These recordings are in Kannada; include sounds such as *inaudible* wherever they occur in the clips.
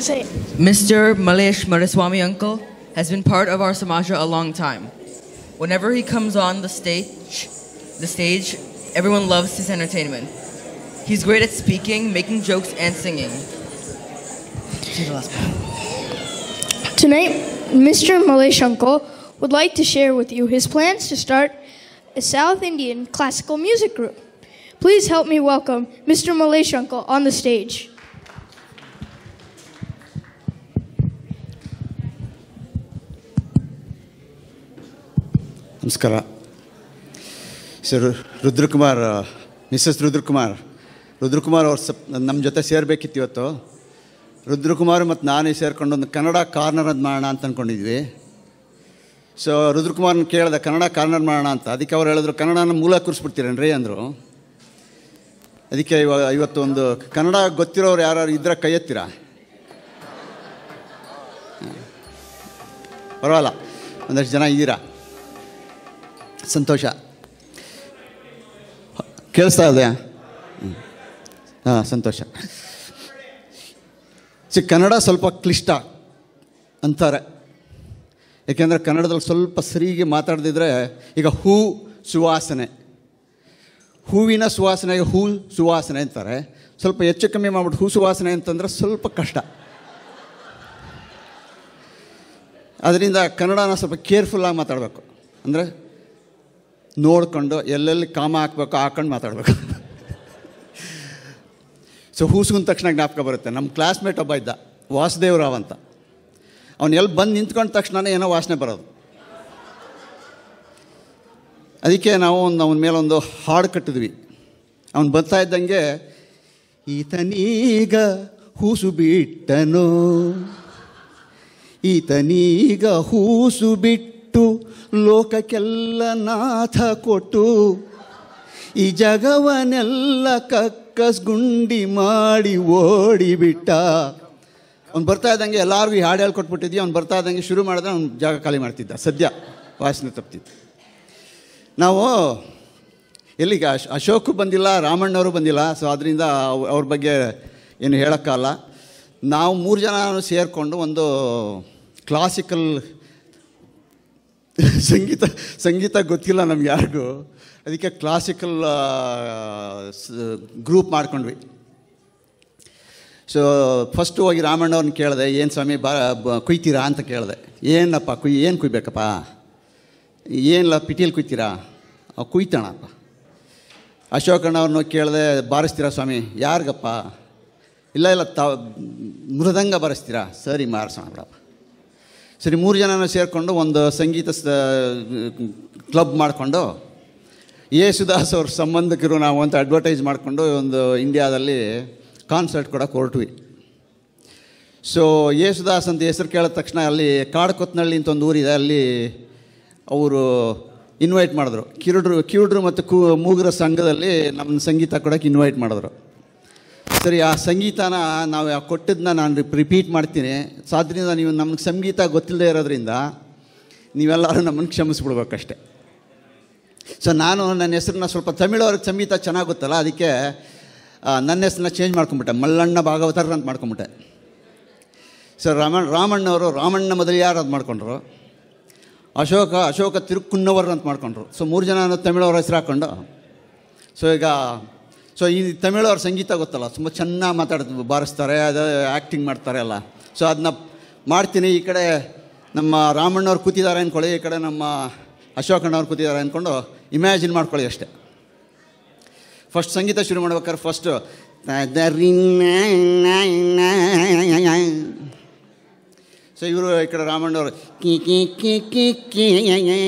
Say. Mr. Malesh Mariswamy uncle has been part of our Samaja a long time. Whenever he comes on the stage, the stage, everyone loves his entertainment. He's great at speaking, making jokes, and singing. Tonight, Mr. Malesh Uncle would like to share with you his plans to start a South Indian classical music group. Please help me welcome Mr. Malesh Uncle on the stage. ನಮಸ್ಕಾರ ಸರ್ ರುದ್ರಕುಮಾರ್ ಮಿಸ್ಸಸ್ ರುದ್ರಕುಮಾರ್ ರುದ್ರಕುಮಾರ್ ಅವ್ರು ಸಪ್ ನಮ್ಮ ಜೊತೆ ಸೇರಬೇಕಿತ್ತು ಇವತ್ತು ರುದ್ರಕುಮಾರ್ ಮತ್ತು ನಾನೇ ಸೇರ್ಕೊಂಡು ಒಂದು ಕನ್ನಡ ಕಾರ್ನರ್ ಅದು ಮಾಡೋಣ ಅಂತ ಅಂದ್ಕೊಂಡಿದ್ವಿ ಸೊ ರುದ್ರಕುಮಾರ್ನ ಕೇಳಿದೆ ಕನ್ನಡ ಕಾರ್ನರ್ ಮಾಡೋಣ ಅಂತ ಅದಕ್ಕೆ ಅವ್ರು ಹೇಳಿದ್ರು ಕನ್ನಡನ ಮೂಲ ಕೂರಿಸ್ಬಿಡ್ತೀರೇನ್ರಿ ಅಂದರು ಅದಕ್ಕೆ ಇವಾಗ ಒಂದು ಕನ್ನಡ ಗೊತ್ತಿರೋರು ಯಾರು ಇದ್ರೆ ಕೈ ಎತ್ತೀರಾ ಪರವಾಗಿಲ್ಲ ಒಂದಷ್ಟು ಜನ ಇದ್ದೀರಾ ಸಂತೋಷ ಕೇಳಿಸ್ತಾ ಇದೆ ಹಾಂ ಸಂತೋಷ ಸಿ ಕನ್ನಡ ಸ್ವಲ್ಪ ಕ್ಲಿಷ್ಟ ಅಂತಾರೆ ಏಕೆಂದರೆ ಕನ್ನಡದಲ್ಲಿ ಸ್ವಲ್ಪ ಸರಿಗೆ ಮಾತಾಡದಿದ್ರೆ ಈಗ ಹೂ ಸುವಾಸನೆ ಹೂವಿನ ಸುವಾಸನೆಗೆ ಹೂ ಸುವಾಸನೆ ಅಂತಾರೆ ಸ್ವಲ್ಪ ಹೆಚ್ಚು ಕಮ್ಮಿ ಮಾಡ್ಬಿಟ್ಟು ಹೂ ಸುವಾಸನೆ ಅಂತಂದರೆ ಸ್ವಲ್ಪ ಕಷ್ಟ ಅದರಿಂದ ಕನ್ನಡನ ಸ್ವಲ್ಪ ಕೇರ್ಫುಲ್ಲಾಗಿ ಮಾತಾಡಬೇಕು ಅಂದರೆ ನೋಡ್ಕೊಂಡು ಎಲ್ಲೆಲ್ಲಿ ಕಾಮ ಹಾಕ್ಬೇಕು ಹಾಕೊಂಡು ಮಾತಾಡ್ಬೇಕು ಸೊ ಹೂಸ್ಕೊಂಡ ತಕ್ಷಣ ಜ್ಞಾಪಕ ಬರುತ್ತೆ ನಮ್ಮ ಕ್ಲಾಸ್ಮೇಟ್ ಒಬ್ಬ ಇದ್ದ ವಾಸುದೇವರಾವ್ ಅಂತ ಅವನು ಎಲ್ಲಿ ಬಂದು ನಿಂತ್ಕೊಂಡ ತಕ್ಷಣನೇ ಏನೋ ವಾಸನೆ ಬರೋದು ಅದಕ್ಕೆ ನಾವು ಒಂದು ಅವನ ಮೇಲೆ ಒಂದು ಹಾಡು ಕಟ್ಟಿದ್ವಿ ಅವನು ಬರ್ತಾ ಇದ್ದಂಗೆ ಈತನೀಗ ಹೂಸು ಬಿಟ್ಟನು ಈತನೀಗ ಹೂಸು ಬಿಟ್ಟ ಲೋಕಕ್ಕೆಲ್ಲ ನಾಥ ಕೊಟ್ಟು ಈ ಜಗವನೆಲ್ಲ ಕಕ್ಕಸ್ ಗುಂಡಿ ಮಾಡಿ ಓಡಿಬಿಟ್ಟ ಅವ್ನು ಬರ್ತಾ ಇದ್ದಂಗೆ ಎಲ್ಲರಿಗೂ ಈ ಹಾಡು ಹೇಳ್ಕೊಟ್ಬಿಟ್ಟಿದ್ವಿ ಅವ್ನು ಬರ್ತಾ ಇದ್ದಂಗೆ ಶುರು ಮಾಡಿದ್ರೆ ಅವ್ನು ಜಾಗ ಖಾಲಿ ಮಾಡ್ತಿದ್ದ ಸದ್ಯ ವಾಸನೆ ತಪ್ತಿತ್ತು ನಾವು ಎಲ್ಲಿಗೆ ಅಶ್ ಅಶೋಕು ಬಂದಿಲ್ಲ ರಾಮಣ್ಣವರು ಬಂದಿಲ್ಲ ಸೊ ಅದರಿಂದ ಅವ್ರ ಬಗ್ಗೆ ಏನು ಹೇಳೋಕ್ಕಲ್ಲ ನಾವು ಮೂರು ಜನ ಸೇರಿಕೊಂಡು ಒಂದು ಕ್ಲಾಸಿಕಲ್ *laughs* ಸಂಗೀತ ಸಂಗೀತ ಗೊತ್ತಿಲ್ಲ ನಮ್ಗೆ ಯಾರಿಗೂ ಅದಕ್ಕೆ ಕ್ಲಾಸಿಕಲ್ ಗ್ರೂಪ್ ಮಾಡ್ಕೊಂಡ್ವಿ ಸೊ ಫಸ್ಟು ಹೋಗಿ ರಾಮಣ್ಣವ್ರನ್ನ ಕೇಳಿದೆ ಏನು ಸ್ವಾಮಿ ಬಾ ಕುಯ್ತೀರಾ ಅಂತ ಕೇಳಿದೆ ಏನಪ್ಪ ಕುಯ್ ಏನು ಕುಯ್ಬೇಕಪ್ಪ ಏನಿಲ್ಲ ಪಿಟೀಲಿ ಕುಯ್ತೀರಾ ಕುಯ್ತಾಣಪ್ಪ ಅಶೋಕಣ್ಣವ್ರನ್ನ ಕೇಳಿದೆ ಬಾರಿಸ್ತೀರಾ ಸ್ವಾಮಿ ಯಾರಿಗಪ್ಪ ಇಲ್ಲ ಇಲ್ಲ ತ ಮೃದಂಗ ಬಾರಿಸ್ತೀರಾ ಸರಿ ಮಾರಿಸೋಣ ಬಿಡಪ್ಪ ಸರಿ ಮೂರು ಜನನ ಸೇರಿಕೊಂಡು ಒಂದು ಸಂಗೀತ ಕ್ಲಬ್ ಮಾಡಿಕೊಂಡು ಯೇಸುದಾಸ್ ಅವ್ರ ಸಂಬಂಧಿಕರು ನಾವು ಅಂತ ಅಡ್ವರ್ಟೈಸ್ ಮಾಡಿಕೊಂಡು ಒಂದು ಇಂಡಿಯಾದಲ್ಲಿ ಕಾನ್ಸರ್ಟ್ ಕೂಡ ಹೊರಟ್ವಿ ಸೊ ಯೇಸುದಾಸ್ ಅಂತ ಹೆಸರು ಕೇಳಿದ ತಕ್ಷಣ ಅಲ್ಲಿ ಕಾಡ್ಕೊತ್ನಳ್ಳಿ ಅಂತ ಒಂದು ಊರಿದೆ ಅಲ್ಲಿ ಅವರು ಇನ್ವೈಟ್ ಮಾಡಿದ್ರು ಕಿರುಡ್ರು ಕಿರುಡ್ರು ಮತ್ತು ಕೂ ಮೂಗರ ಸಂಘದಲ್ಲಿ ನಮ್ಮ ಸಂಗೀತ ಕೊಡೋಕ್ಕೆ ಇನ್ವೈಟ್ ಮಾಡಿದ್ರು ಸರಿ ಆ ಸಂಗೀತನ ನಾವು ಕೊಟ್ಟಿದ್ದನ್ನ ನಾನು ರಿಪೀಟ್ ಮಾಡ್ತೀನಿ ಸಾಧ್ಯ ನೀವು ನಮ್ಗೆ ಸಂಗೀತ ಗೊತ್ತಿಲ್ಲದೆ ಇರೋದ್ರಿಂದ ನೀವೆಲ್ಲರೂ ನಮ್ಮನ್ನು ಕ್ಷಮಿಸ್ಬಿಡ್ಬೇಕಷ್ಟೆ ಸೊ ನಾನು ನನ್ನ ಹೆಸರನ್ನ ಸ್ವಲ್ಪ ತಮಿಳವ್ರಿಗೆ ಸಂಗೀತ ಚೆನ್ನಾಗಿ ಗೊತ್ತಲ್ಲ ಅದಕ್ಕೆ ನನ್ನ ಹೆಸರನ್ನ ಚೇಂಜ್ ಮಾಡ್ಕೊಂಬಿಟ್ಟೆ ಮಲ್ಲಣ್ಣ ಭಾಗವತರ್ ಅಂತ ಮಾಡ್ಕೊಂಬಿಟ್ಟೆ ಸೊ ರಾಮ ರಾಮಣ್ಣವರು ರಾಮಣ್ಣ ಮೊದಲು ಯಾರು ಅಂತ ಮಾಡ್ಕೊಂಡ್ರು ಅಶೋಕ ಅಶೋಕ ತಿರುಕುನ್ನವರ್ ಅಂತ ಮಾಡ್ಕೊಂಡ್ರು ಸೊ ಮೂರು ಜನ ತಮಿಳವ್ರ ಹೆಸರು ಹಾಕ್ಕೊಂಡು ಸೊ ಈಗ ಸೊ ಈ ಅವ್ರ ಸಂಗೀತ ಗೊತ್ತಲ್ಲ ತುಂಬ ಚೆನ್ನಾಗಿ ಮಾತಾಡ್ತು ಬಾರಿಸ್ತಾರೆ ಅದು ಆ್ಯಕ್ಟಿಂಗ್ ಮಾಡ್ತಾರೆ ಅಲ್ಲ ಸೊ ಅದನ್ನ ಮಾಡ್ತೀನಿ ಈ ಕಡೆ ನಮ್ಮ ರಾಮಣ್ಣವ್ರು ಕೂತಿದ್ದಾರೆ ಅಂದ್ಕೊಳ್ಳಿ ಈ ಕಡೆ ನಮ್ಮ ಅಶೋಕಣ್ಣವ್ರು ಕೂತಿದ್ದಾರೆ ಅಂದ್ಕೊಂಡು ಇಮ್ಯಾಜಿನ್ ಮಾಡ್ಕೊಳ್ಳಿ ಅಷ್ಟೆ ಫಸ್ಟ್ ಸಂಗೀತ ಶುರು ಮಾಡ್ಬೇಕಾದ್ರೆ ಫಸ್ಟು ಸೊ ಇವರು ಈ ಕಡೆ ರಾಮಣ್ಣವರು ಕಿ ಕಿ ಕಿ ಕಿ ಕಿ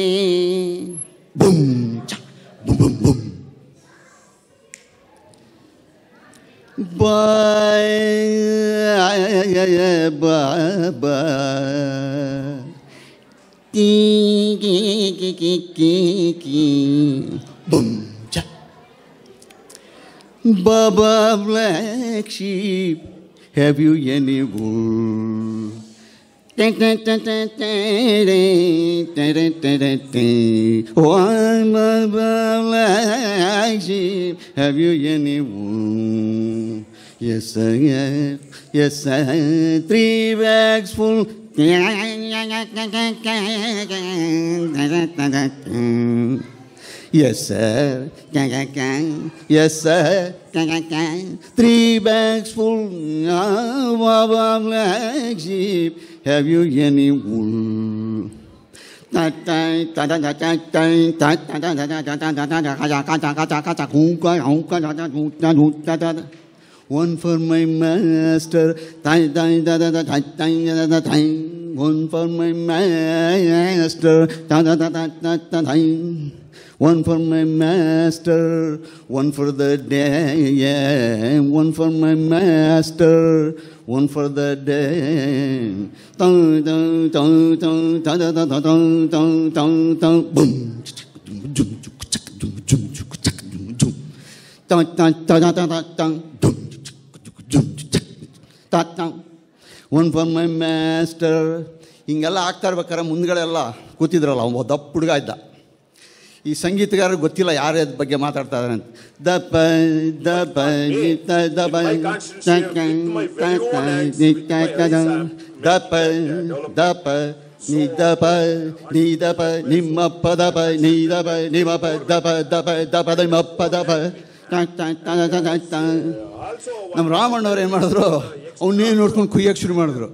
boom boom boom Boom. Cha. Baba Black Sheep, have you any wool? One mother sheep, have you any wool? Yes, I have. Yes, I have. Three bags full. Yes, sir. Yes, sir. Three bags full of black sheep have you any wool? One for my master. One for my master, ta ta ta ta ta ta ta. One for my master, one for the day, one for my master, one for the day. Ta ta ta ta ta ta ta ta ta ta ta boom. Ta ta ta ta ta ta ta ta ta ta one for my master ಹಿಂಗೆಲ್ಲ ಆಗ್ತಾ ಇರ್ಬೇಕಾರೆ ಮುಂದ್ಗಡೆಲ್ಲ ಕೂತಿದ್ರಲ್ಲ ಒಬ್ಬ ದಪ್ಪ ಹುಡುಗ ಇದ್ದ ಈ ಸಂಗೀತಗಾರ ಗೊತ್ತಿಲ್ಲ ಯಾರು ಬಗ್ಗೆ ಮಾತಾಡ್ತಾ ಇದಾರೆ ಅಂತ ದ ದ ದ ದ ಪ ದ ಪ ದ ದ ದ ನಮ್ಮ ರಾಮಣ್ಣವ್ರು ಏನು ಮಾಡಿದ್ರು ಅವನೇ ನೋಡ್ಕೊಂಡು ಕುಯ್ಯಕ್ಕೆ ಶುರು ಮಾಡಿದ್ರು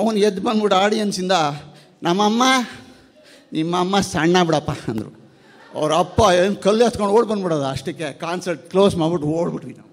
ಅವನು ಎದ್ದು ಬಂದ್ಬಿಟ್ಟು ಆಡಿಯನ್ಸಿಂದ ನಮ್ಮಮ್ಮ ನಿಮ್ಮಮ್ಮ ಸಣ್ಣ ಬಿಡಪ್ಪ ಅಂದರು ಅವ್ರ ಅಪ್ಪ ಏನು ಕಲ್ಲು ಹತ್ಕೊಂಡು ಓಡ್ ಬಂದ್ಬಿಡೋದು ಅಷ್ಟಕ್ಕೆ ಕಾನ್ಸರ್ಟ್ ಕ್ಲೋಸ್ ಮಾಡ್ಬಿಟ್ಟು ಓಡ್ಬಿಟ್ವಿ ನಾವು